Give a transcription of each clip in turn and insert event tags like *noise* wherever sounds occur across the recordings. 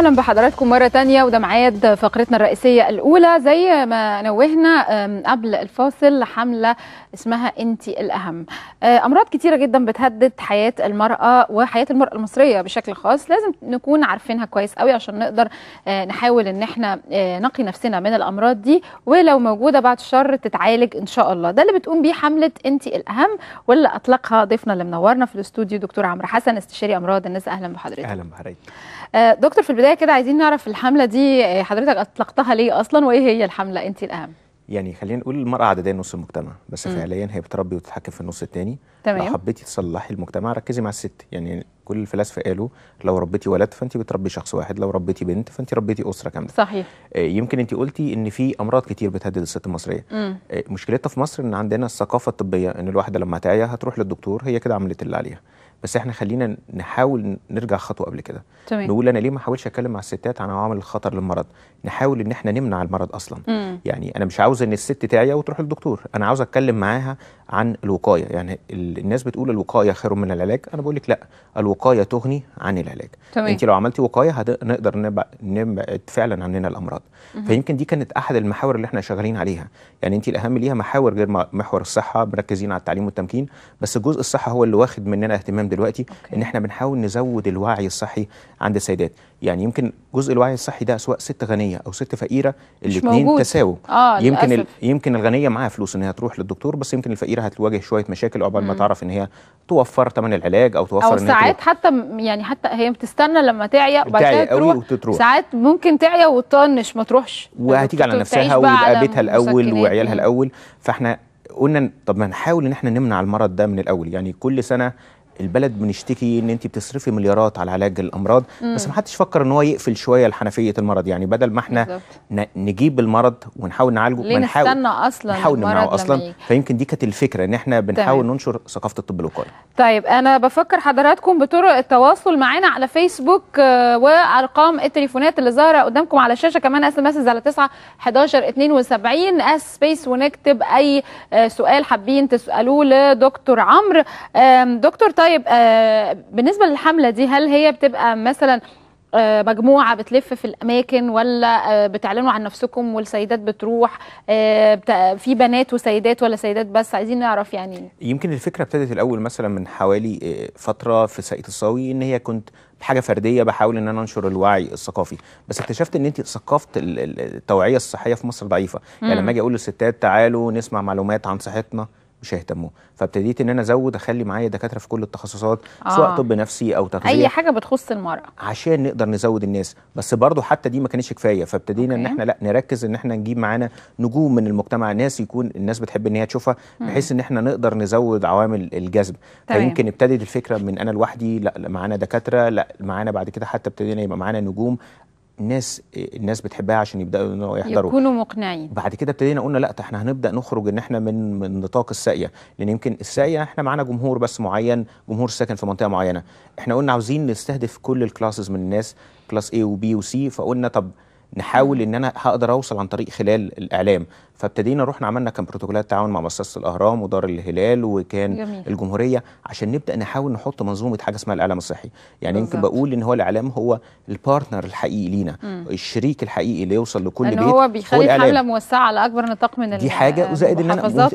اهلا بحضراتكم مره تانية وده ميعاد فقرتنا الرئيسيه الاولى زي ما نوهنا قبل الفاصل حمله اسمها انت الاهم أه، امراض كتيره جدا بتهدد حياه المراه وحياه المراه المصريه بشكل خاص لازم نكون عارفينها كويس قوي عشان نقدر أه، نحاول ان احنا أه، نقي نفسنا من الامراض دي ولو موجوده بعد الشر تتعالج ان شاء الله ده اللي بتقوم بيه حمله انت الاهم واللي اطلقها ضيفنا اللي منورنا في الاستوديو دكتور عمرو حسن استشاري امراض النساء اهلا بحضرتك اهلا بحضرتك دكتور في البدايه البدايه كده عايزين نعرف الحمله دي آه، حضرتك اطلقتها ليه اصلا وايه هي الحمله انت الاهم يعني خلينا نقول المراه عدديه نص المجتمع بس م. فعليا هي بتربي وتتحكم في النص الثاني تمام لو حبيتي تصلحي المجتمع ركزي مع الست يعني كل الفلاسفه قالوا لو ربيتي ولد فانت بتربي شخص واحد لو ربيتي بنت فانت ربيتي اسره كامله صحيح آه يمكن انت قلتي ان في امراض كتير بتهدد الست المصريه آه مشكلتها في مصر ان عندنا الثقافه الطبيه ان الواحده لما تعيا هتروح للدكتور هي كده عملت اللي عليها بس احنا خلينا نحاول نرجع خطوه قبل كده تمام. نقول انا ليه ما احاولش اتكلم مع الستات عن عوامل الخطر للمرض نحاول ان احنا نمنع المرض اصلا مم. يعني انا مش عاوز ان الست تعيا وتروح للدكتور انا عاوز اتكلم معاها عن الوقايه يعني الناس بتقول الوقايه خير من العلاج انا بقول لك لا الوقايه تغني عن العلاج تمام. انت لو عملتي وقايه هنقدر نبعد فعلا عننا الامراض مم. فيمكن دي كانت احد المحاور اللي احنا شغالين عليها يعني انت الاهم ليها محاور غير محور الصحه مركزين على التعليم والتمكين بس جزء الصحه هو اللي واخد مننا اهتمام دلوقتي أوكي. ان احنا بنحاول نزود الوعي الصحي عند السيدات يعني يمكن جزء الوعي الصحي ده سواء ست غنيه او ست فقيره الاثنين تساوي آه يمكن ال... يمكن الغنيه معاها فلوس ان هي تروح للدكتور بس يمكن الفقيره هتواجه شويه مشاكل عقبال ما تعرف ان هي توفر ثمن العلاج او توفر او ساعات تروح. حتى يعني حتى هي بتستنى لما تعيا وبعد كده تروح وتتروح. ساعات ممكن تعيا وتطنش ما تروحش وهتيجي على نفسها ويبقى بيتها الاول وعيالها الاول فاحنا قلنا طب ما نحاول ان احنا نمنع المرض ده من الاول يعني كل سنه البلد بنشتكي ان انت بتصرفي مليارات على علاج الامراض مم. بس ما حدش فكر ان هو يقفل شويه لحنفيه المرض يعني بدل ما احنا بالضبط. نجيب المرض ونحاول نعالجه ليه نحاول نستنى اصلا نحاول نمنعه اصلا فيمكن دي كانت الفكره ان احنا بنحاول طيب. ننشر ثقافه الطب الوقائي طيب انا بفكر حضراتكم بطرق التواصل معانا على فيسبوك آه، وارقام التليفونات اللي ظاهره قدامكم على الشاشه كمان اس ام اس على 9 11 72 اس سبيس ونكتب اي آه، سؤال حابين تسالوه لدكتور عمرو دكتور طيب طيب آه، بالنسبه للحمله دي هل هي بتبقى مثلا آه، مجموعة بتلف في الأماكن ولا آه، بتعلنوا عن نفسكم والسيدات بتروح في بنات وسيدات ولا سيدات بس عايزين نعرف يعني يمكن الفكرة ابتدت الأول مثلا من حوالي فترة في ساقية الصاوي إن هي كنت بحاجه فرديه بحاول ان انا انشر الوعي الثقافي بس اكتشفت ان انت ثقافه التوعيه الصحيه في مصر ضعيفه يعني لما اجي اقول للستات تعالوا نسمع معلومات عن صحتنا مش هيهتموا فابتديت ان انا ازود اخلي معايا دكاتره في كل التخصصات آه. سواء طب نفسي او تغذيه اي حاجه بتخص المراه عشان نقدر نزود الناس بس برضو حتى دي ما كانتش كفايه فابتدينا ان احنا لا نركز ان احنا نجيب معانا نجوم من المجتمع ناس يكون الناس بتحب ان هي تشوفها بحيث ان احنا نقدر نزود عوامل الجذب فيمكن ابتدت الفكره من انا لوحدي لا معانا دكاتره لا معانا بعد كده حتى ابتدينا يبقى معانا نجوم الناس الناس بتحبها عشان يبداوا ان هو يحضروا يكونوا مقنعين بعد كده ابتدينا قلنا لا احنا هنبدا نخرج ان احنا من من نطاق الساقيه لان يمكن الساقيه احنا معانا جمهور بس معين جمهور ساكن في منطقه معينه احنا قلنا عاوزين نستهدف كل الكلاسز من الناس كلاس A وB وC فقلنا طب نحاول ان انا هقدر اوصل عن طريق خلال الاعلام فابتدينا رحنا عملنا كان بروتوكولات تعاون مع مؤسسه الاهرام ودار الهلال وكان جميل. الجمهوريه عشان نبدا نحاول نحط منظومه حاجه اسمها الاعلام الصحي يعني يمكن بقول ان هو الاعلام هو البارتنر الحقيقي لينا مم. الشريك الحقيقي اللي يوصل لكل بيت هو بيخلي الحمله موسعه على اكبر نطاق من دي حاجه وزائد ان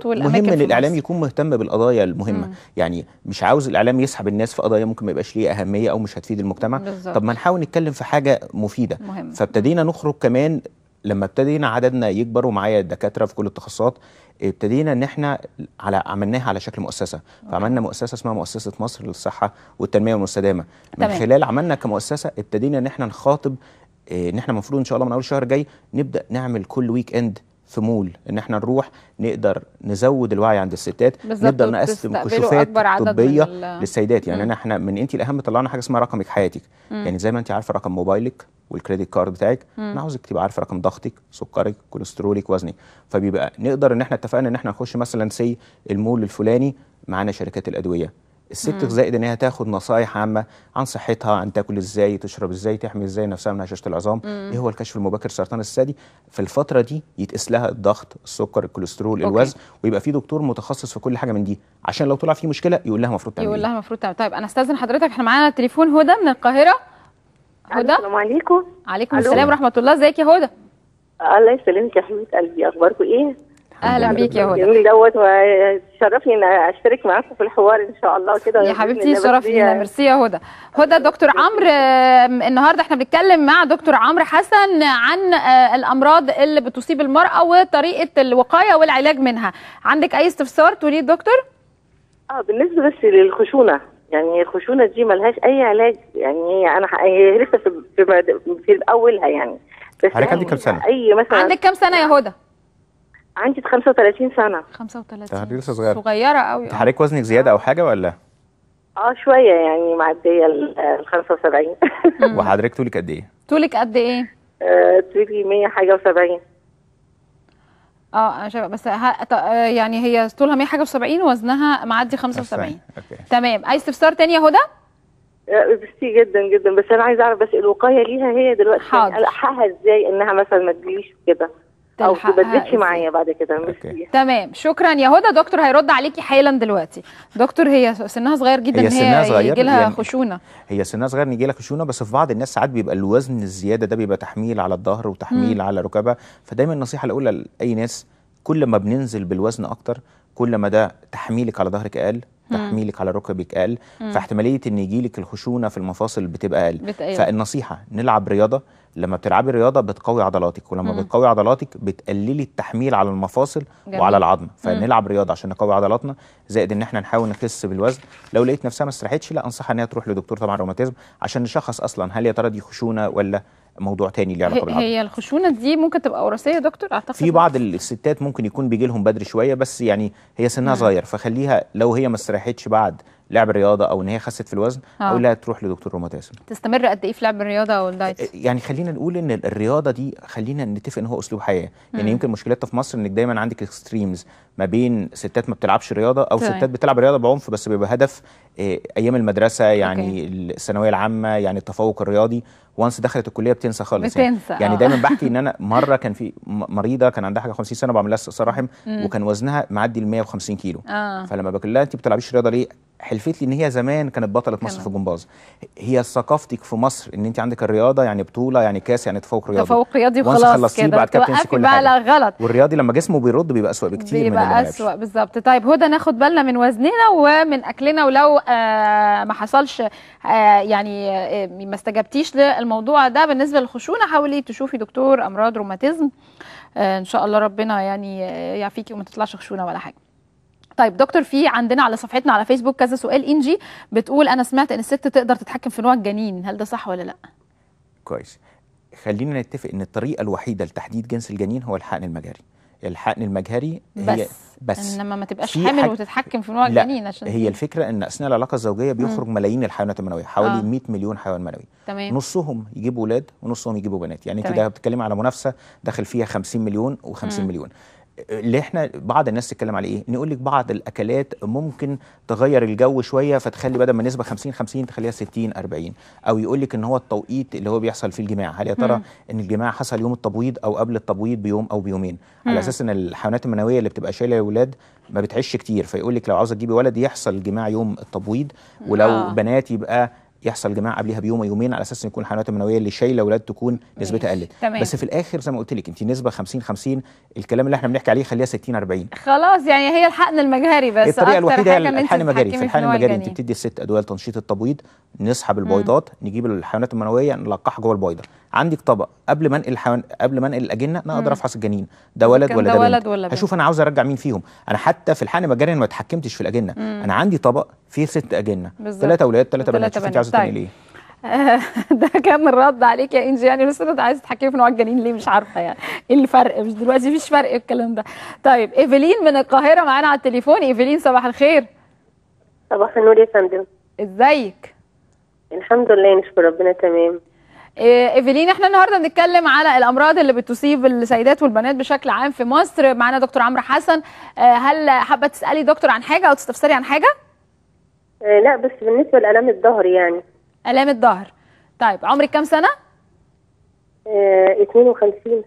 مهم ان الاعلام يكون مهتم بالقضايا المهمه مم. يعني مش عاوز الاعلام يسحب الناس في قضايا ممكن ما يبقاش ليها اهميه او مش هتفيد المجتمع بالزبط. طب ما نحاول نتكلم في حاجه مفيده فابتدينا نخرج كمان لما ابتدينا عددنا يكبر ومعايا الدكاتره في كل التخصصات ابتدينا ان احنا على عملناها على شكل مؤسسه فعملنا مؤسسه اسمها مؤسسه مصر للصحه والتنميه المستدامه من خلال عملنا كمؤسسه ابتدينا ان احنا نخاطب إيه، ان احنا المفروض ان شاء الله من اول الشهر الجاي نبدا نعمل كل ويك اند في مول ان احنا نروح نقدر نزود الوعي عند الستات نقدر نقسم كشوفات طبيه للسيدات يعني مم. احنا من انت الاهم طلعنا حاجه اسمها رقمك حياتك مم. يعني زي ما انت عارفه رقم موبايلك والكريدت كارد بتاعك انا عاوزك تبقى عارفه رقم ضغطك سكرك كوليسترولك وزنك فبيبقى نقدر ان احنا اتفقنا ان احنا نخش مثلا سي المول الفلاني معانا شركات الادويه الست زائد ان هي تاخد نصايح عامه عن صحتها عن تاكل ازاي تشرب ازاي تحمي ازاي نفسها من هشاشه العظام مم. ايه هو الكشف المبكر سرطان الثدي في الفتره دي يتقيس لها الضغط السكر الكوليسترول الوزن ويبقى في دكتور متخصص في كل حاجه من دي عشان لو طلع في مشكله يقول لها المفروض تعمل يقول لها المفروض تعمل طيب انا استاذن حضرتك احنا معانا تليفون هدى من القاهره هدى السلام عليكم عليكم السلام ورحمه الله ازيك يا هدى الله يسلمك يا حبيبه قلبي اخباركم ايه اهلا بيك يا هدى جميل دوت وتشرفني ان اشترك معاكم في الحوار ان شاء الله كده يا حبيبتي شرف لينا ميرسي يا هدى هدى دكتور عمرو النهارده احنا بنتكلم مع دكتور عمرو حسن عن آه، الامراض اللي بتصيب المراه وطريقه الوقايه والعلاج منها عندك اي استفسار تقوليه دكتور اه بالنسبه بس للخشونه يعني الخشونه دي ملهاش اي علاج يعني انا هي لسه في في, اولها يعني بس عندك يعني كام سنه اي مثلا عندك كام سنه يا هدى عندي 35 سنه 35 دي يعني لسه صغيره صغيره قوي حضرتك وزنك زياده او حاجه ولا اه شويه يعني معديه ال 75 *laughs* وحضرتك طولك قد ايه طولك قد ايه آه، طولي 100 حاجه و70 اه انا شايفه بس ها آه، يعني هي طولها 100 حاجه و70 ووزنها معدي 75 أوكي. تمام عايز استفسار تاني يا هدى آه، بستي جدا جدا بس انا عايزه اعرف بس الوقايه ليها هي دلوقتي حاضر الحقها ازاي انها مثلا ما تجيش كده او تبدلش معايا بعد كده ميرسي تمام شكرا يا هدى دكتور هيرد عليكي حالا دلوقتي دكتور هي سنها صغير جدا هي, سنها صغير يجي لها يعني خشونه هي سنها صغير يجي لها خشونه بس في بعض الناس ساعات بيبقى الوزن الزياده ده بيبقى تحميل على الظهر وتحميل م. على ركبها فدايما النصيحه الاولى لاي ناس كل ما بننزل بالوزن اكتر كل ما ده تحميلك على ظهرك اقل تحميلك على ركبك اقل فاحتماليه ان يجيلك الخشونه في المفاصل بتبقى اقل فالنصيحه نلعب رياضه لما بتلعبي رياضه بتقوي عضلاتك ولما مم. بتقوي عضلاتك بتقللي التحميل على المفاصل جميل. وعلى العظم فنلعب رياضه عشان نقوي عضلاتنا زائد ان احنا نحاول نخس بالوزن لو لقيت نفسها ما استريحتش لا انصحها ان هي تروح لدكتور طبعا روماتيزم عشان نشخص اصلا هل يا ترى دي خشونه ولا موضوع تاني ليه علاقه بالعظم هي الخشونه دي ممكن تبقى وراثيه يا دكتور اعتقد في بعض الستات ممكن يكون بيجي لهم بدري شويه بس يعني هي سنها صغير فخليها لو هي ما استريحتش بعد لعب الرياضه او ان هي خست في الوزن آه. او لا تروح لدكتور روماتيزم تستمر قد ايه في لعب الرياضه او الدايت آه، آه، يعني خلينا نقول ان الرياضه دي خلينا نتفق ان هو اسلوب حياه يعني يمكن مشكلتنا في مصر انك دايما عندك اكستريمز ما بين ستات ما بتلعبش رياضه او طيب. ستات بتلعب رياضه بعنف بس بيبقى هدف آه، ايام المدرسه يعني الثانويه العامه يعني التفوق الرياضي وانس دخلت الكليه بتنسى خالص يعني. بتنسى يعني, يعني دايما بحكي *laughs* ان انا مره كان في مريضه كان عندها حاجه 50 سنه بعمل لها استئصال رحم وكان وزنها معدي ال 150 كيلو آه. فلما بقول لها انت ما بتلعبيش رياضه ليه؟ حلفت لي ان هي زمان كانت بطله مصر في الجمباز هي ثقافتك في مصر ان انت عندك الرياضه يعني بطوله يعني كاس يعني تفوق رياضي تفوق رياضي وخلاص كده بعد كده بتنسي كل حاجه غلط والرياضي لما جسمه بيرد بيبقى اسوء بكتير بيبقى من اسوء بالظبط طيب هدى ناخد بالنا من وزننا ومن اكلنا ولو آه ما حصلش آه يعني آه ما استجبتيش الموضوع ده بالنسبه للخشونه حاولي تشوفي دكتور امراض روماتيزم آه، ان شاء الله ربنا يعني يعافيكي وما تطلعش خشونه ولا حاجه طيب دكتور في عندنا على صفحتنا على فيسبوك كذا سؤال انجي بتقول انا سمعت ان الست تقدر تتحكم في نوع الجنين هل ده صح ولا لا كويس خلينا نتفق ان الطريقه الوحيده لتحديد جنس الجنين هو الحقن المجاري الحقن المجهري بس هي بس انما ما تبقاش حامل حاج... وتتحكم في نوع الجنين عشان هي الفكره ان اثناء العلاقه الزوجيه بيخرج مم. ملايين الحيوانات المنويه حوالي آه. 100 مليون حيوان منوي تمام. نصهم يجيبوا اولاد ونصهم يجيبوا بنات يعني انت ده بتتكلمي على منافسه داخل فيها 50 مليون و50 مليون اللي احنا بعض الناس تتكلم عليه ايه نقول لك بعض الاكلات ممكن تغير الجو شويه فتخلي بدل ما نسبه 50 50 تخليها 60 40 او يقول لك ان هو التوقيت اللي هو بيحصل فيه الجماع هل يا ترى ان الجماع حصل يوم التبويض او قبل التبويض بيوم او بيومين مم. على اساس ان الحيوانات المنويه اللي بتبقى شايله الاولاد ما بتعيش كتير فيقول لك لو عاوزه تجيبي ولد يحصل الجماع يوم التبويض ولو آه. بنات يبقى يحصل جماع قبلها بيوم أو يومين على اساس ان يكون الحيوانات المنويه اللي شايله اولاد تكون نسبتها قلت بس في الاخر زي ما قلت لك انت نسبه 50 50 الكلام اللي احنا بنحكي عليه خليها 60 40 خلاص يعني هي الحقن المجهري بس الطريقه الوحيده هي الحقن المجهري في الحقن المجهري انت بتدي الست ادويه لتنشيط التبويض نسحب مم. نجيب الحيوانات المنويه نلقحها جوه البيضه عندك طبق قبل ما انقل الحيوان قبل ما انقل الاجنه انا اقدر افحص الجنين ده ولد ولا ده, ده ولد ولا بنت هشوف انا عاوز ارجع مين فيهم انا حتى في الحقن المجهري انا ما اتحكمتش في الاجنه انا عندي طبق في ست اجنه ثلاثه اولاد ثلاثه بنات انت عايزه تعملي ايه *laughs* ده كان الرد عليك يا انجي يعني بس انت عايز تحكي في نوع الجنين ليه مش عارفه يعني ايه الفرق مش دلوقتي مفيش فرق الكلام ده طيب ايفلين من القاهره معانا على التليفون ايفلين صباح الخير صباح النور يا فندم ازيك الحمد لله نشكر ربنا تمام إيه، ايفلين احنا النهارده بنتكلم على الامراض اللي بتصيب السيدات والبنات بشكل عام في مصر معانا دكتور عمرو حسن آه، هل حابه تسالي دكتور عن حاجه او تستفسري عن حاجه آه، لا بس بالنسبه لالام الظهر يعني الام الظهر طيب عمرك كام سنه 52 آه،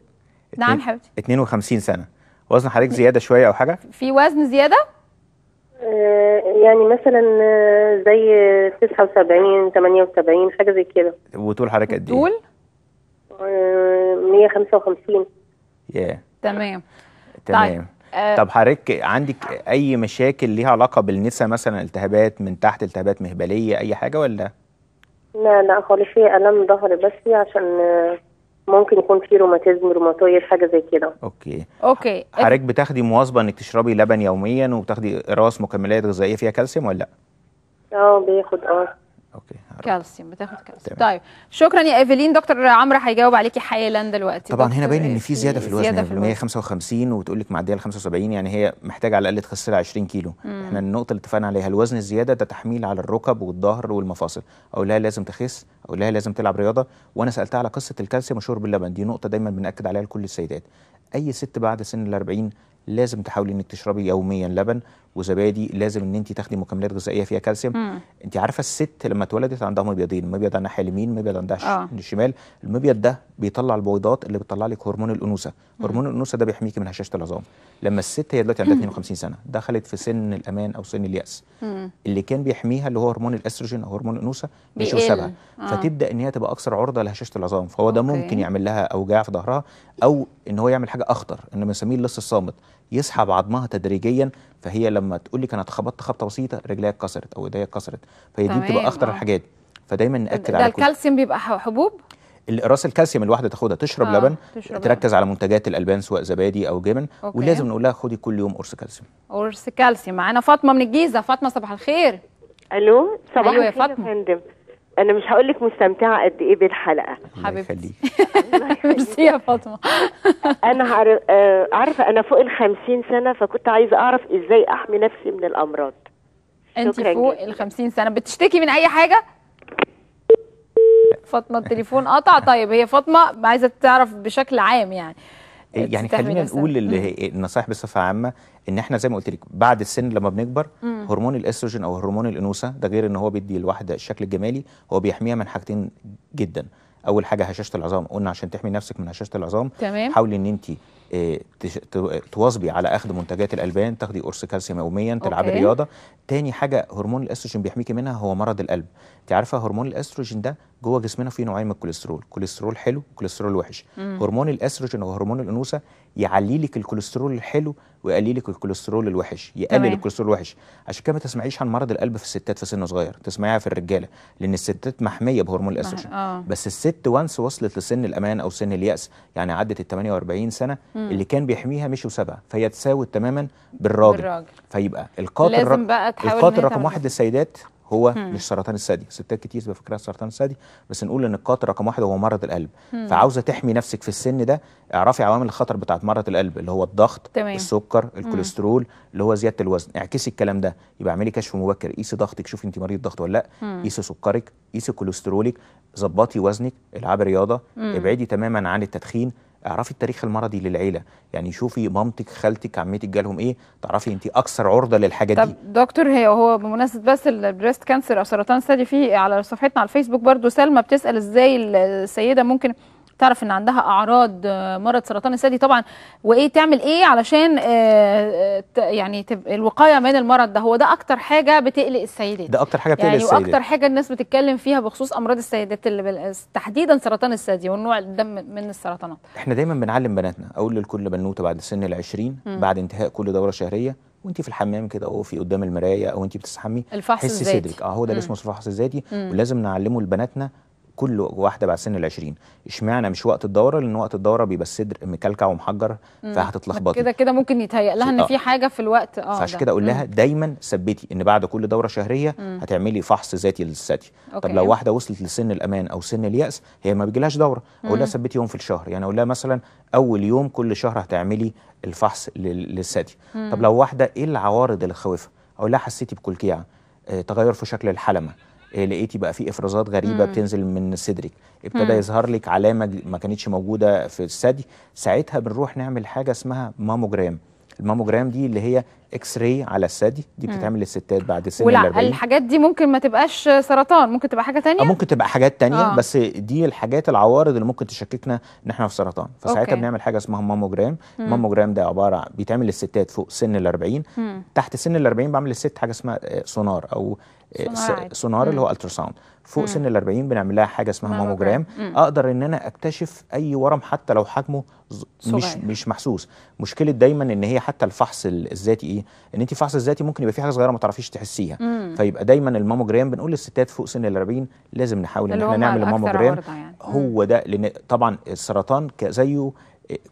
نعم حبيبتي 52 سنه وزن حضرتك زياده شويه او حاجه في وزن زياده آه، يعني مثلا زي 79 78 حاجه زي كده وطول حضرتك قد ايه طول 155 ياه تمام تمام طيب. أه طب حضرتك عندك اي مشاكل ليها علاقه بالنساء مثلا التهابات من تحت التهابات مهبليه اي حاجه ولا لا لا خالص هي الم ظهر بس عشان ممكن يكون في روماتيزم روماتويد حاجه زي كده اوكي اوكي حضرتك بتاخدي مواظبه انك تشربي لبن يوميا وبتاخدي قراص مكملات غذائيه فيها كالسيوم ولا لا اه بياخد اه اوكي كالسيوم بتاخد كالسيوم طيب شكرا يا ايفلين دكتور عمرو هيجاوب عليكي حالا دلوقتي طبعا هنا باين ان في إيه، زياده في الوزن زيادة في يعني الوزن. وتقول لك معديه ال 75 يعني هي محتاجه على الاقل تخسر 20 كيلو مم. احنا النقطه اللي اتفقنا عليها الوزن الزياده ده تحميل على الركب والظهر والمفاصل اقول لها لازم تخس اقول لها لازم تلعب رياضه وانا سالتها على قصه الكالسيوم وشرب اللبن دي نقطه دايما بناكد عليها لكل السيدات اي ست بعد سن ال 40 لازم تحاولي انك تشربي يوميا لبن وزبادي لازم ان انت تاخدي مكملات غذائيه فيها كالسيوم انت عارفه الست لما اتولدت عندها مبيضين مبيض عندها الناحيه اليمين مبيض عندها الشمال آه. المبيض ده بيطلع البويضات اللي بتطلع لك هرمون الانوثه هرمون الانوثه ده بيحميكي من هشاشه العظام لما الست هي دلوقتي عندها 52 سنه دخلت في سن الامان او سن الياس اللي كان بيحميها اللي هو هرمون الاستروجين او هرمون الانوثه مش آه. فتبدا ان هي تبقى اكثر عرضه لهشاشه العظام فهو ده ممكن يعمل لها اوجاع في ظهرها او ان هو يعمل حاجه اخطر ان بنسميه اللص الصامت يسحب عظمها تدريجيا فهي لما تقول لك انا اتخبطت خبطه بسيطه رجليا اتكسرت او ايديا اتكسرت فهي دي بتبقى اخطر الحاجات فدايما ناكد على ده الكالسيوم بيبقى حبوب راس الكالسيوم الواحده تاخدها تشرب آه. لبن تشرب تركز لبن. على منتجات الالبان سواء زبادي او جبن ولازم نقول لها خدي كل يوم قرص كالسيوم قرص كالسيوم معانا فاطمه من الجيزه فاطمه صباح الخير الو صباح أيوة الخير يا فندم انا مش هقول لك مستمتعه قد ايه بالحلقه حبيبتي *laughs* *laughs* ميرسي يا فاطمه *laughs* انا آه، عارفه انا فوق ال 50 سنه فكنت عايزه اعرف ازاي احمي نفسي من الامراض انت فوق ال 50 سنه بتشتكي من اي حاجه فاطمه التليفون قطع طيب هي فاطمه عايزه تعرف بشكل عام يعني إيه، يعني خلينا نقول إيه، النصائح بصفه عامه ان احنا زي ما قلت لك بعد السن لما بنكبر مم. هرمون الاستروجين او هرمون الانوثه ده غير ان هو بيدي الواحده الشكل الجمالي هو بيحميها من حاجتين جدا اول حاجه هشاشه العظام قلنا عشان تحمي نفسك من هشاشه العظام تمام حاولي ان انت آه، تواظبي على اخذ منتجات الالبان تاخدي قرص كالسيوم يوميا تلعبي رياضه تاني حاجه هرمون الاستروجين بيحميكي منها هو مرض القلب انت عارفه هرمون الاستروجين ده جوه جسمنا في نوعين من الكوليسترول كوليسترول حلو وكوليسترول وحش مم. هرمون الاستروجين وهرمون هرمون الانوثه يعلي لك الكوليسترول الحلو ويقلل لك الكوليسترول الوحش يقلل تمام. الكوليسترول الوحش عشان كده ما تسمعيش عن مرض القلب في الستات في سن صغير تسمعيها في الرجاله لان الستات محميه بهرمون الاستروجين آه. بس الست وانس وصلت لسن الامان او سن الياس يعني عدت ال 48 سنه مم. اللي كان بيحميها مش وسابها فهي تساوت تماما بالراجل, بالراجل. فيبقى القاتل القاتل رقم واحد للسيدات هو مم. مش سرطان الثدي ستات كتير بتبقى فاكراها سرطان الثدي بس نقول ان القاتل رقم واحد هو مرض القلب مم. فعاوزه تحمي نفسك في السن ده اعرفي عوامل الخطر بتاعه مرض القلب اللي هو الضغط تمام. السكر الكوليسترول مم. اللي هو زياده الوزن اعكسي الكلام ده يبقى اعملي كشف مبكر قيسي ضغطك شوفي انت مريض ضغط ولا لا قيسي سكرك قيسي كوليسترولك ظبطي وزنك العبي رياضه ابعدي تماما عن التدخين اعرفي التاريخ المرضي للعيله يعني شوفي مامتك خالتك عمتك جالهم ايه تعرفي انت اكثر عرضه للحاجه طب دي طب دكتور هي هو بمناسبه بس البريست كانسر او سرطان الثدي في على صفحتنا على الفيسبوك برضو سلمى بتسال ازاي السيده ممكن تعرف ان عندها اعراض آه، مرض سرطان الثدي طبعا وايه تعمل ايه علشان آه، يعني الوقايه من المرض ده هو ده اكتر حاجه بتقلق السيدات ده اكتر حاجه بتقلق يعني السيدات واكتر حاجه الناس بتتكلم فيها بخصوص امراض السيدات اللي تحديدا سرطان الثدي والنوع الدم من السرطانات احنا دايما بنعلم بناتنا اقول لكل بنوته بعد سن ال 20 بعد انتهاء كل دوره شهريه وانت في الحمام كده او في قدام المرايه او انت بتستحمي الفحص الذاتي اه هو ده اللي اسمه الفحص الذاتي ولازم نعلمه لبناتنا كل واحده بعد سن ال20 اشمعنى مش وقت الدوره لان وقت الدوره بيبقى الصدر مكلكع ومحجر فهتتلخبطي كده كده ممكن يتهيأ لها ان اه. في حاجه في الوقت اه فعشان كده اقول لها دايما ثبتي ان بعد كل دوره شهريه مم. هتعملي فحص ذاتي للثدي طب لو واحده وصلت لسن الامان او سن الياس هي ما بيجيلهاش دوره اقول لها ثبتي يوم في الشهر يعني اقول لها مثلا اول يوم كل شهر هتعملي الفحص للثدي طب لو واحده ايه العوارض اللي خوفها اقول لها حسيتي بكلكيعه آه، تغير في شكل الحلمه آه، لقيتي بقى في افرازات غريبه مم. بتنزل من صدرك ابتدى مم. يظهر لك علامه ما كانتش موجوده في الثدي ساعتها بنروح نعمل حاجه اسمها ماموجرام الماموجرام دي اللي هي اكس راي على الثدي دي بتتعمل للستات بعد سن ال 40 الحاجات دي ممكن ما تبقاش سرطان ممكن تبقى حاجه ثانيه آه، ممكن تبقى حاجات ثانيه آه. بس دي الحاجات العوارض اللي ممكن تشككنا ان احنا في سرطان فساعتها بنعمل حاجه اسمها ماموجرام الماموجرام ده عباره بيتعمل للستات فوق سن ال 40 تحت سن ال 40 بعمل للست حاجه اسمها آه، سونار او سونار إيه، اللي هو التراساوند فوق مم. سن ال 40 بنعمل لها حاجه اسمها ماموجرام اقدر ان انا اكتشف اي ورم حتى لو حجمه صغير. مش مش محسوس مشكله دايما ان هي حتى الفحص الذاتي ايه ان انت الفحص الذاتي ممكن يبقى في حاجه صغيره ما تعرفيش تحسيها مم. فيبقى دايما الماموجرام بنقول للستات فوق سن ال 40 لازم نحاول ان احنا نعمل الماموجرام يعني. هو ده لان طبعا السرطان زيه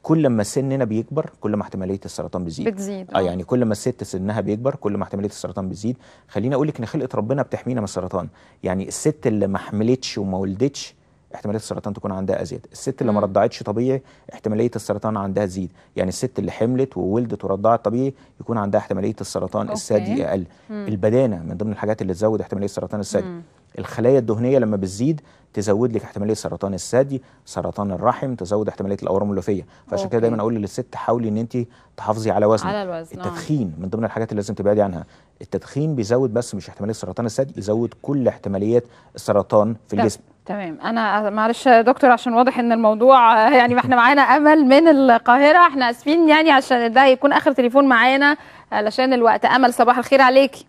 كل ما سننا بيكبر كل ما احتماليه السرطان بتزيد بتزيد آه،, اه يعني كل ما الست سنها بيكبر كل ما احتماليه السرطان بتزيد خليني اقول لك ان خلقه ربنا بتحمينا من السرطان يعني الست اللي ما حملتش وما ولدتش احتماليه السرطان تكون عندها ازيد الست اللي ما رضعتش طبيعي احتماليه السرطان عندها تزيد يعني الست اللي حملت وولدت ورضعت طبيعي يكون عندها احتماليه السرطان أوكي. الثدي اقل مم. البدانه من ضمن الحاجات اللي تزود احتماليه السرطان الثدي الخلايا الدهنيه لما بتزيد تزود لك احتماليه سرطان الثدي سرطان الرحم تزود احتماليه الاورام اللوفيه فعشان كده دايما اقول للست حاولي ان انت تحافظي على وزنك على الوزن آه. التدخين من ضمن الحاجات اللي لازم تبعدي عنها التدخين بيزود بس مش احتماليه سرطان الثدي يزود كل احتماليات السرطان في الجسم تمام انا معلش يا دكتور عشان واضح ان الموضوع آه، يعني ما احنا معانا امل من القاهره احنا اسفين يعني عشان ده يكون اخر تليفون معانا علشان آه، الوقت امل صباح الخير عليكي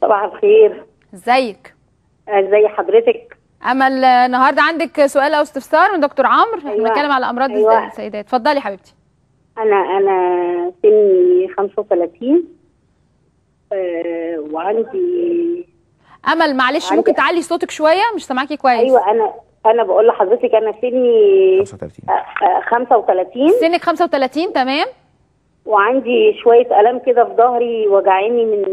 صباح الخير ازيك ازي آه، حضرتك امل آه، النهارده عندك سؤال او استفسار من دكتور عمرو احنا أيوة. بنتكلم على امراض أيوة. السيدات اتفضلي حبيبتي انا انا سني 35 آه، وعندي امل معلش عندي... ممكن تعلي صوتك شويه مش سامعاكي كويس ايوه انا انا بقول لحضرتك انا سني 35 35 سنك 35 تمام وعندي شويه الام كده في ظهري وجعاني من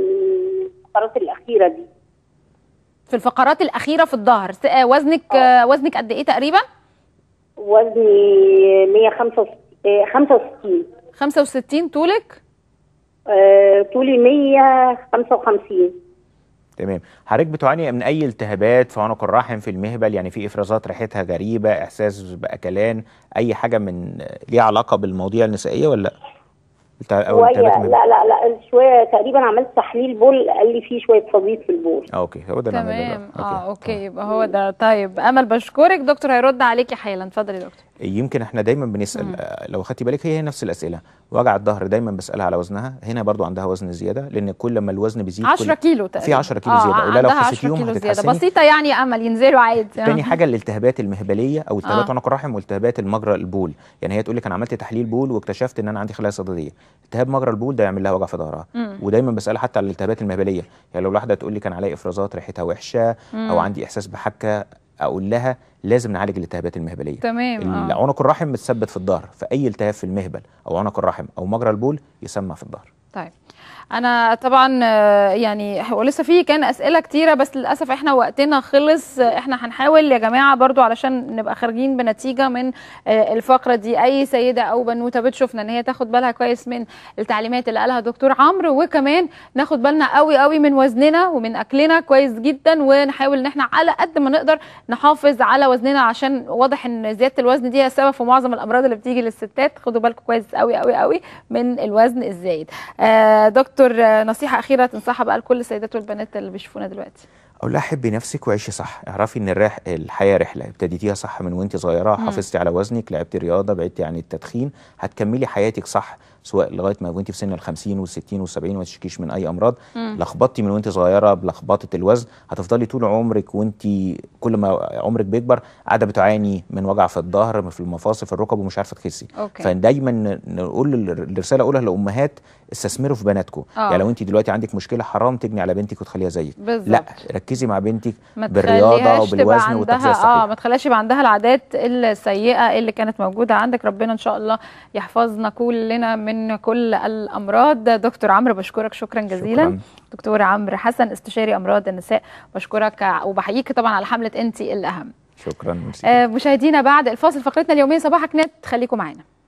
الفترات الاخيره دي في الفقرات الاخيره في الظهر آه، وزنك أوه. آه، وزنك قد ايه تقريبا وزني 165 65 آه، طولك طولي 155 تمام حضرتك بتعاني من اي التهابات في عنق الرحم في المهبل يعني في افرازات ريحتها غريبه احساس باكلان اي حاجه من ليها علاقه بالمواضيع النسائيه ولا لا او شوية لا لا لا شويه تقريبا عملت تحليل بول قال لي فيه شويه فضيط في البول آه، اوكي هو ده تمام اه اوكي آه. يبقى هو ده طيب امل بشكرك دكتور هيرد عليكي حالا اتفضلي يا دكتور يمكن احنا دايما بنسال مم. آه، لو خدتي بالك هي, هي نفس الاسئله وجع الظهر دايما بسالها على وزنها هنا برضو عندها وزن زياده لان كل ما الوزن بيزيد 10 كيلو تقريبا في 10 كيلو آه زياده آه، ولا لو خسيت يوم زيادة. بسيطه يعني امل ينزلوا عادي تاني آه. حاجه الالتهابات المهبليه او التهابات آه. عنق الرحم والتهابات المجرى البول يعني هي تقول لك انا عملت تحليل بول واكتشفت ان انا عندي خلايا صدريه التهاب مجرى البول ده يعمل لها وجع في ظهرها ودايما بسالها حتى على الالتهابات المهبليه يعني لو واحده تقول لي كان عليا افرازات ريحتها وحشه او عندي احساس بحكه اقول لها لازم نعالج الالتهابات المهبليه تمام آه. عنق الرحم متثبت في الظهر فاي التهاب في المهبل او عنق الرحم او مجرى البول يسمى في الظهر طيب انا طبعا آه، يعني ولسه في كان اسئله كتيره بس للاسف احنا وقتنا خلص احنا هنحاول يا جماعه برضو علشان نبقى خارجين بنتيجه من آه، الفقره دي اي سيده او بنوته بتشوفنا ان هي تاخد بالها كويس من التعليمات اللي قالها دكتور عمرو وكمان ناخد بالنا قوي قوي من وزننا ومن اكلنا كويس جدا ونحاول ان احنا على قد ما نقدر نحافظ على وزننا عشان واضح ان زياده الوزن دي هي السبب في معظم الامراض اللي بتيجي للستات خدوا بالكم كويس قوي قوي قوي من الوزن الزايد آه، دكتور دكتور آه، نصيحه اخيره تنصحها بقى لكل السيدات والبنات اللي بيشوفونا دلوقتي اقول لها حبي نفسك وعيشي صح اعرفي ان الرح... الحياه رحله ابتديتيها صح من وانت صغيره حافظتي على وزنك لعبتي رياضه بعدتي عن التدخين هتكملي حياتك صح سواء لغايه ما وانت في سن ال 50 وال 60 وال 70 وما تشكيش من اي امراض لخبطتي من وانت صغيره بلخبطه الوزن هتفضلي طول عمرك وانت كل ما عمرك بيكبر قاعده بتعاني من وجع في الظهر في المفاصل في الركب ومش عارفه تخسي فدايما نقول الرساله اقولها لامهات استثمروا في بناتكم آه. يعني لو انت دلوقتي عندك مشكله حرام تجني على بنتك وتخليها زيك بالزبط. لا ركزي مع بنتك بالرياضه وبالوزن والتغذيه آه، الصحيه اه ما تخليهاش يبقى عندها العادات السيئه اللي كانت موجوده عندك ربنا ان شاء الله يحفظنا كلنا من كل الامراض دكتور عمرو بشكرك شكرا جزيلا شكرا. دكتور عمرو حسن استشاري امراض النساء بشكرك وبحييك طبعا على حمله انت الاهم شكرا آه مشاهدينا بعد الفاصل فقرتنا اليوميه صباحك نت خليكم معانا